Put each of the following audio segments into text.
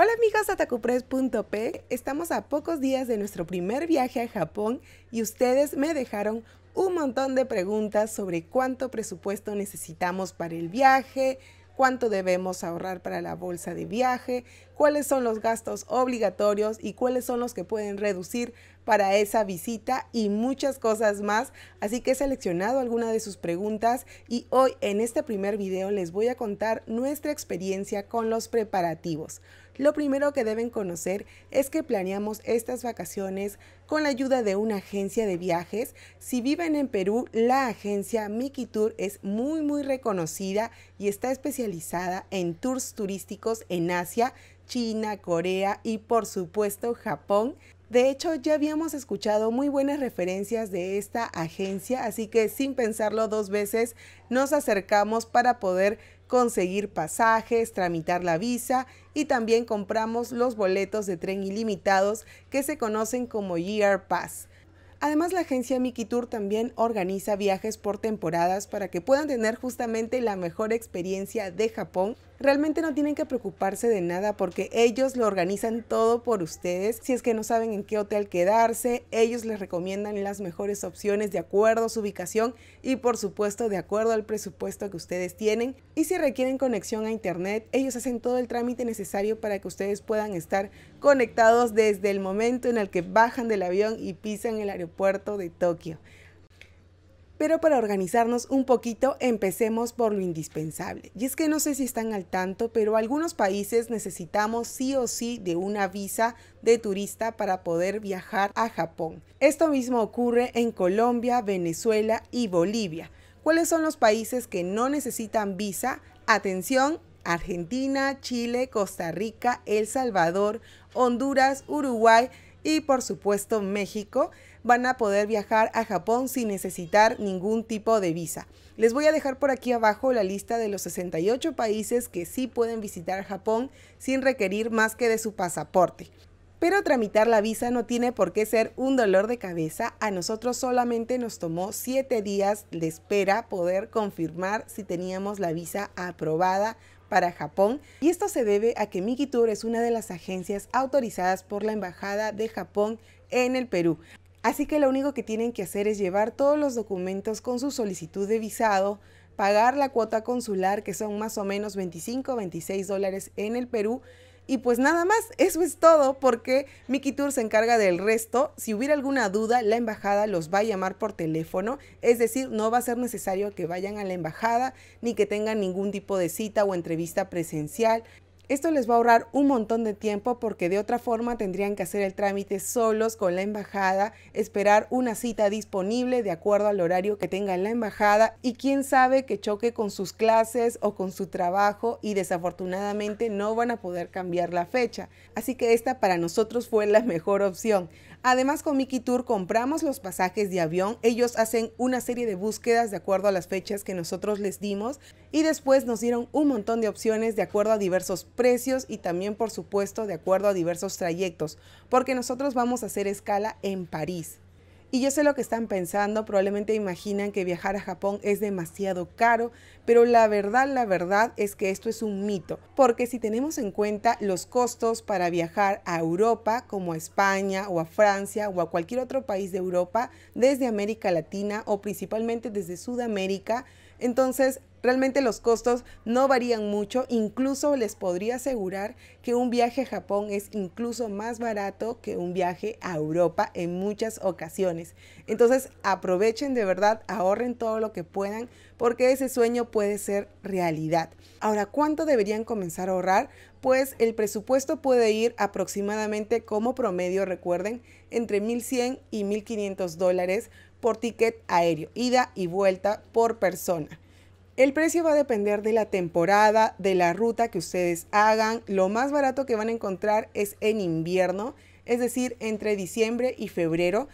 Hola amigos de atacupress.p, estamos a pocos días de nuestro primer viaje a Japón y ustedes me dejaron un montón de preguntas sobre cuánto presupuesto necesitamos para el viaje, cuánto debemos ahorrar para la bolsa de viaje, cuáles son los gastos obligatorios y cuáles son los que pueden reducir para esa visita y muchas cosas más. Así que he seleccionado alguna de sus preguntas y hoy en este primer video les voy a contar nuestra experiencia con los preparativos. Lo primero que deben conocer es que planeamos estas vacaciones con la ayuda de una agencia de viajes. Si viven en Perú, la agencia Miki Tour es muy muy reconocida y está especializada en tours turísticos en Asia, China, Corea y por supuesto Japón. De hecho, ya habíamos escuchado muy buenas referencias de esta agencia, así que sin pensarlo dos veces nos acercamos para poder conseguir pasajes, tramitar la visa y también compramos los boletos de tren ilimitados que se conocen como Year Pass. Además, la agencia Mickey Tour también organiza viajes por temporadas para que puedan tener justamente la mejor experiencia de Japón Realmente no tienen que preocuparse de nada porque ellos lo organizan todo por ustedes. Si es que no saben en qué hotel quedarse, ellos les recomiendan las mejores opciones de acuerdo a su ubicación y por supuesto de acuerdo al presupuesto que ustedes tienen. Y si requieren conexión a internet, ellos hacen todo el trámite necesario para que ustedes puedan estar conectados desde el momento en el que bajan del avión y pisan el aeropuerto de Tokio. Pero para organizarnos un poquito, empecemos por lo indispensable. Y es que no sé si están al tanto, pero algunos países necesitamos sí o sí de una visa de turista para poder viajar a Japón. Esto mismo ocurre en Colombia, Venezuela y Bolivia. ¿Cuáles son los países que no necesitan visa? Atención, Argentina, Chile, Costa Rica, El Salvador, Honduras, Uruguay y por supuesto México van a poder viajar a Japón sin necesitar ningún tipo de visa. Les voy a dejar por aquí abajo la lista de los 68 países que sí pueden visitar Japón sin requerir más que de su pasaporte. Pero tramitar la visa no tiene por qué ser un dolor de cabeza. A nosotros solamente nos tomó 7 días de espera poder confirmar si teníamos la visa aprobada para Japón. Y esto se debe a que Miki Tour es una de las agencias autorizadas por la Embajada de Japón en el Perú. Así que lo único que tienen que hacer es llevar todos los documentos con su solicitud de visado, pagar la cuota consular, que son más o menos 25 26 dólares en el Perú, y pues nada más, eso es todo, porque Mickey Tour se encarga del resto. Si hubiera alguna duda, la embajada los va a llamar por teléfono, es decir, no va a ser necesario que vayan a la embajada ni que tengan ningún tipo de cita o entrevista presencial. Esto les va a ahorrar un montón de tiempo porque de otra forma tendrían que hacer el trámite solos con la embajada, esperar una cita disponible de acuerdo al horario que tenga la embajada y quién sabe que choque con sus clases o con su trabajo y desafortunadamente no van a poder cambiar la fecha. Así que esta para nosotros fue la mejor opción. Además, con Mickey Tour compramos los pasajes de avión. Ellos hacen una serie de búsquedas de acuerdo a las fechas que nosotros les dimos y después nos dieron un montón de opciones de acuerdo a diversos precios y también, por supuesto, de acuerdo a diversos trayectos, porque nosotros vamos a hacer escala en París. Y yo sé lo que están pensando, probablemente imaginan que viajar a Japón es demasiado caro, pero la verdad, la verdad es que esto es un mito, porque si tenemos en cuenta los costos para viajar a Europa, como a España o a Francia o a cualquier otro país de Europa, desde América Latina o principalmente desde Sudamérica, entonces Realmente los costos no varían mucho, incluso les podría asegurar que un viaje a Japón es incluso más barato que un viaje a Europa en muchas ocasiones. Entonces aprovechen de verdad, ahorren todo lo que puedan porque ese sueño puede ser realidad. Ahora, ¿cuánto deberían comenzar a ahorrar? Pues el presupuesto puede ir aproximadamente como promedio, recuerden, entre 1.100 y 1.500 dólares por ticket aéreo, ida y vuelta por persona. El precio va a depender de la temporada, de la ruta que ustedes hagan. Lo más barato que van a encontrar es en invierno, es decir, entre diciembre y febrero.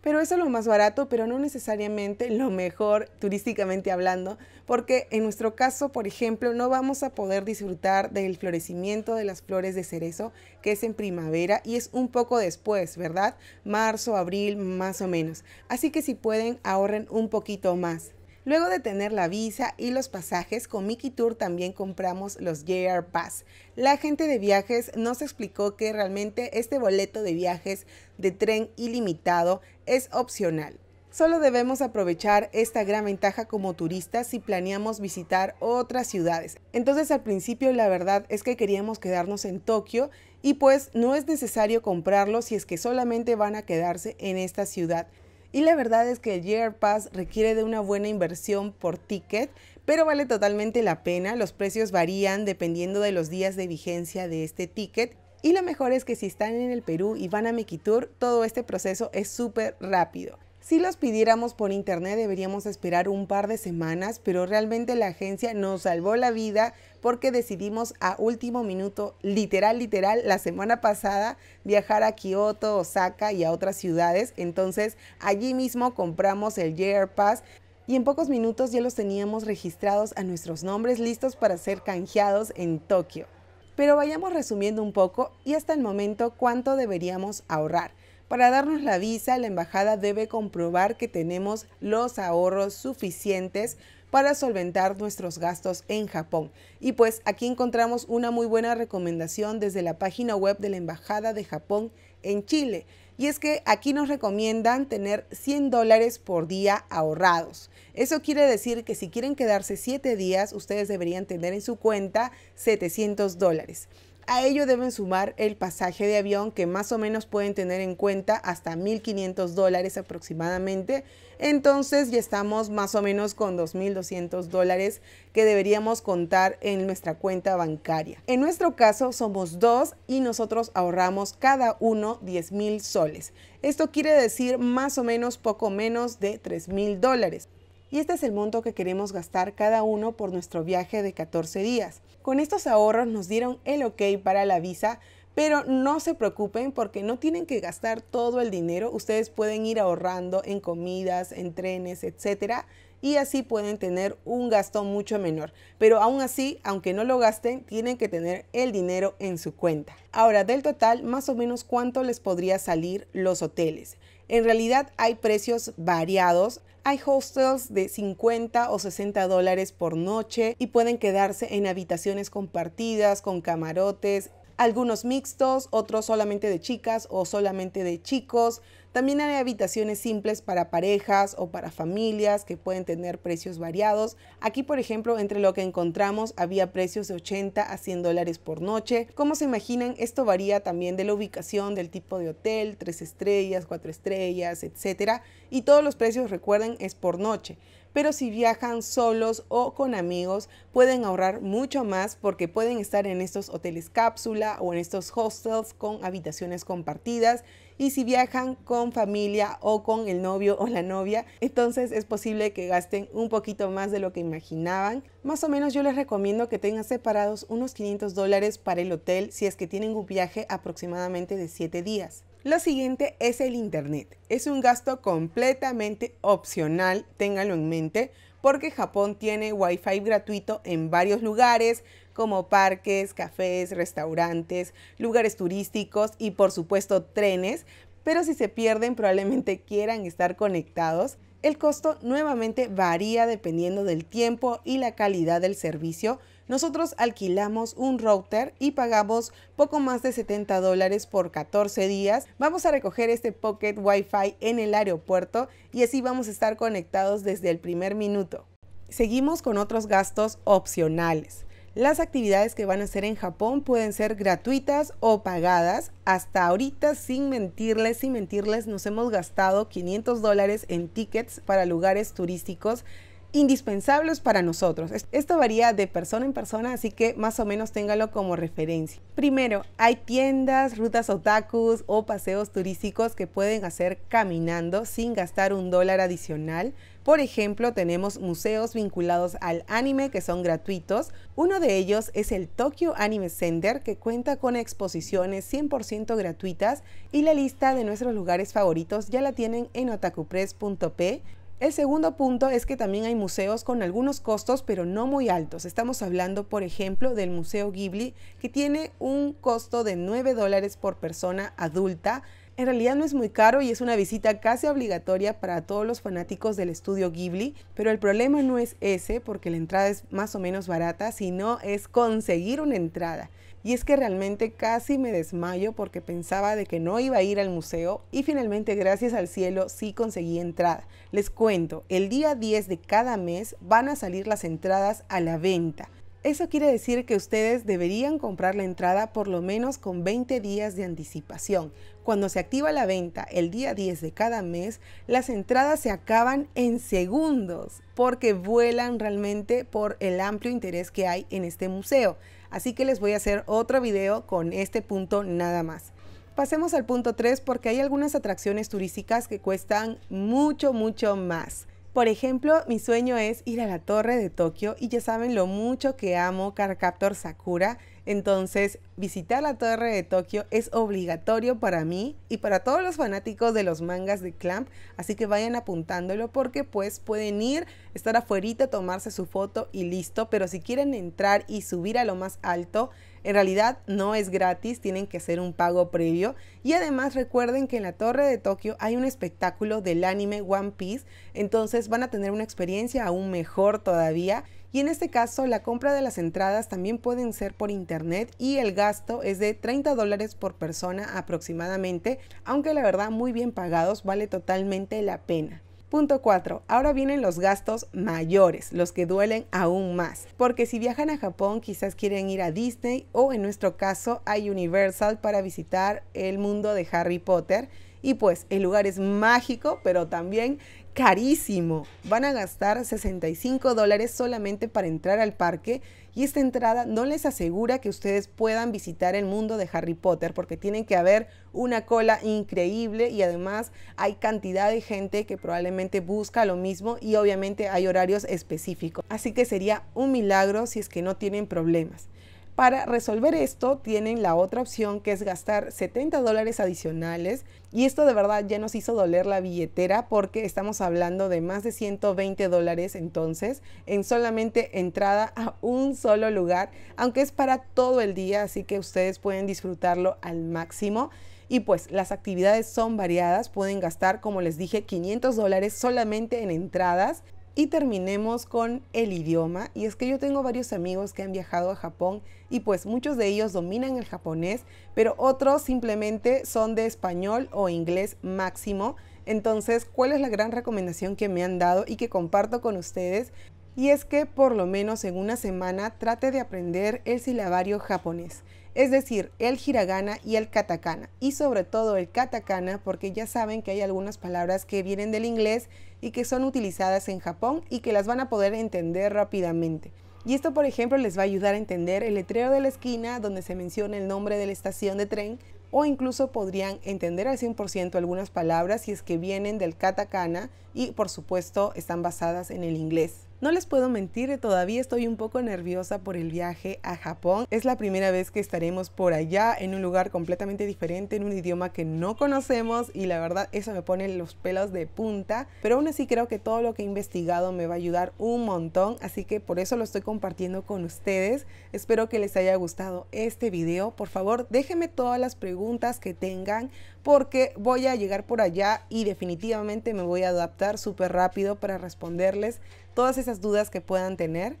Pero eso es lo más barato, pero no necesariamente lo mejor turísticamente hablando, porque en nuestro caso, por ejemplo, no vamos a poder disfrutar del florecimiento de las flores de cerezo, que es en primavera y es un poco después, ¿verdad? Marzo, abril, más o menos. Así que si pueden, ahorren un poquito más. Luego de tener la visa y los pasajes, con Mickey Tour también compramos los JR Pass. La gente de viajes nos explicó que realmente este boleto de viajes de tren ilimitado es opcional. Solo debemos aprovechar esta gran ventaja como turistas si planeamos visitar otras ciudades. Entonces al principio la verdad es que queríamos quedarnos en Tokio y pues no es necesario comprarlo si es que solamente van a quedarse en esta ciudad. Y la verdad es que el Year Pass requiere de una buena inversión por ticket, pero vale totalmente la pena. Los precios varían dependiendo de los días de vigencia de este ticket y lo mejor es que si están en el Perú y van a Tour, todo este proceso es súper rápido. Si los pidiéramos por internet deberíamos esperar un par de semanas, pero realmente la agencia nos salvó la vida porque decidimos a último minuto, literal, literal, la semana pasada viajar a Kioto, Osaka y a otras ciudades. Entonces allí mismo compramos el year Pass y en pocos minutos ya los teníamos registrados a nuestros nombres listos para ser canjeados en Tokio. Pero vayamos resumiendo un poco y hasta el momento cuánto deberíamos ahorrar. Para darnos la visa, la embajada debe comprobar que tenemos los ahorros suficientes para solventar nuestros gastos en Japón. Y pues aquí encontramos una muy buena recomendación desde la página web de la Embajada de Japón en Chile. Y es que aquí nos recomiendan tener 100 dólares por día ahorrados. Eso quiere decir que si quieren quedarse 7 días, ustedes deberían tener en su cuenta 700 dólares. A ello deben sumar el pasaje de avión que más o menos pueden tener en cuenta hasta 1.500 dólares aproximadamente. Entonces ya estamos más o menos con 2.200 dólares que deberíamos contar en nuestra cuenta bancaria. En nuestro caso somos dos y nosotros ahorramos cada uno 10.000 soles. Esto quiere decir más o menos poco menos de 3.000 dólares y este es el monto que queremos gastar cada uno por nuestro viaje de 14 días. Con estos ahorros nos dieron el ok para la visa, pero no se preocupen porque no tienen que gastar todo el dinero, ustedes pueden ir ahorrando en comidas, en trenes, etc. y así pueden tener un gasto mucho menor. Pero aún así, aunque no lo gasten, tienen que tener el dinero en su cuenta. Ahora, del total, más o menos cuánto les podría salir los hoteles. En realidad hay precios variados, hay hostels de 50 o 60 dólares por noche y pueden quedarse en habitaciones compartidas con camarotes, algunos mixtos, otros solamente de chicas o solamente de chicos. También hay habitaciones simples para parejas o para familias que pueden tener precios variados. Aquí, por ejemplo, entre lo que encontramos había precios de 80 a 100 dólares por noche. Como se imaginan, esto varía también de la ubicación, del tipo de hotel, 3 estrellas, 4 estrellas, etc. Y todos los precios, recuerden, es por noche pero si viajan solos o con amigos pueden ahorrar mucho más porque pueden estar en estos hoteles cápsula o en estos hostels con habitaciones compartidas y si viajan con familia o con el novio o la novia, entonces es posible que gasten un poquito más de lo que imaginaban. Más o menos yo les recomiendo que tengan separados unos 500 dólares para el hotel si es que tienen un viaje aproximadamente de 7 días. Lo siguiente es el Internet. Es un gasto completamente opcional, ténganlo en mente, porque Japón tiene Wi-Fi gratuito en varios lugares, como parques, cafés, restaurantes, lugares turísticos y por supuesto trenes, pero si se pierden probablemente quieran estar conectados. El costo nuevamente varía dependiendo del tiempo y la calidad del servicio. Nosotros alquilamos un router y pagamos poco más de 70 dólares por 14 días. Vamos a recoger este Pocket wifi en el aeropuerto y así vamos a estar conectados desde el primer minuto. Seguimos con otros gastos opcionales. Las actividades que van a hacer en Japón pueden ser gratuitas o pagadas. Hasta ahorita, sin mentirles, sin mentirles, nos hemos gastado 500 dólares en tickets para lugares turísticos indispensables para nosotros. Esto varía de persona en persona, así que más o menos téngalo como referencia. Primero, hay tiendas, rutas otakus o paseos turísticos que pueden hacer caminando sin gastar un dólar adicional. Por ejemplo, tenemos museos vinculados al anime que son gratuitos. Uno de ellos es el Tokyo Anime Center que cuenta con exposiciones 100% gratuitas y la lista de nuestros lugares favoritos ya la tienen en otakupress.p. El segundo punto es que también hay museos con algunos costos, pero no muy altos. Estamos hablando, por ejemplo, del Museo Ghibli, que tiene un costo de 9 dólares por persona adulta. En realidad no es muy caro y es una visita casi obligatoria para todos los fanáticos del estudio Ghibli, pero el problema no es ese, porque la entrada es más o menos barata, sino es conseguir una entrada. Y es que realmente casi me desmayo porque pensaba de que no iba a ir al museo y finalmente gracias al cielo sí conseguí entrada. Les cuento, el día 10 de cada mes van a salir las entradas a la venta. Eso quiere decir que ustedes deberían comprar la entrada por lo menos con 20 días de anticipación. Cuando se activa la venta el día 10 de cada mes, las entradas se acaban en segundos porque vuelan realmente por el amplio interés que hay en este museo. Así que les voy a hacer otro video con este punto nada más. Pasemos al punto 3 porque hay algunas atracciones turísticas que cuestan mucho, mucho más. Por ejemplo, mi sueño es ir a la torre de Tokio y ya saben lo mucho que amo Carcaptor Sakura entonces, visitar la Torre de Tokio es obligatorio para mí y para todos los fanáticos de los mangas de Clamp, así que vayan apuntándolo porque pues pueden ir, estar afuerita, tomarse su foto y listo, pero si quieren entrar y subir a lo más alto, en realidad no es gratis, tienen que hacer un pago previo. Y además recuerden que en la Torre de Tokio hay un espectáculo del anime One Piece, entonces van a tener una experiencia aún mejor todavía y en este caso la compra de las entradas también pueden ser por internet y el gasto es de 30 dólares por persona aproximadamente, aunque la verdad muy bien pagados vale totalmente la pena. Punto 4. Ahora vienen los gastos mayores, los que duelen aún más, porque si viajan a Japón quizás quieren ir a Disney o en nuestro caso a Universal para visitar el mundo de Harry Potter. Y pues el lugar es mágico, pero también carísimo. Van a gastar 65 dólares solamente para entrar al parque y esta entrada no les asegura que ustedes puedan visitar el mundo de Harry Potter porque tienen que haber una cola increíble y además hay cantidad de gente que probablemente busca lo mismo y obviamente hay horarios específicos. Así que sería un milagro si es que no tienen problemas. Para resolver esto tienen la otra opción que es gastar 70 dólares adicionales y esto de verdad ya nos hizo doler la billetera porque estamos hablando de más de 120 dólares entonces en solamente entrada a un solo lugar, aunque es para todo el día, así que ustedes pueden disfrutarlo al máximo. Y pues las actividades son variadas, pueden gastar, como les dije, 500 dólares solamente en entradas y terminemos con el idioma. Y es que yo tengo varios amigos que han viajado a Japón y pues muchos de ellos dominan el japonés, pero otros simplemente son de español o inglés máximo. Entonces, ¿cuál es la gran recomendación que me han dado y que comparto con ustedes? Y es que por lo menos en una semana trate de aprender el silabario japonés es decir, el hiragana y el katakana, y sobre todo el katakana porque ya saben que hay algunas palabras que vienen del inglés y que son utilizadas en Japón y que las van a poder entender rápidamente. Y esto, por ejemplo, les va a ayudar a entender el letrero de la esquina donde se menciona el nombre de la estación de tren o incluso podrían entender al 100% algunas palabras si es que vienen del katakana y por supuesto están basadas en el inglés. No les puedo mentir, eh, todavía estoy un poco nerviosa por el viaje a Japón. Es la primera vez que estaremos por allá en un lugar completamente diferente, en un idioma que no conocemos y la verdad eso me pone los pelos de punta. Pero aún así creo que todo lo que he investigado me va a ayudar un montón, así que por eso lo estoy compartiendo con ustedes. Espero que les haya gustado este video. Por favor, déjenme todas las preguntas que tengan porque voy a llegar por allá y definitivamente me voy a adaptar súper rápido para responderles todas esas dudas que puedan tener.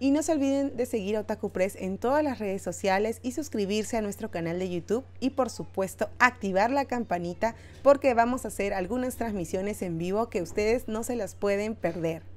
Y no se olviden de seguir a Otaku Press en todas las redes sociales y suscribirse a nuestro canal de YouTube y por supuesto activar la campanita porque vamos a hacer algunas transmisiones en vivo que ustedes no se las pueden perder.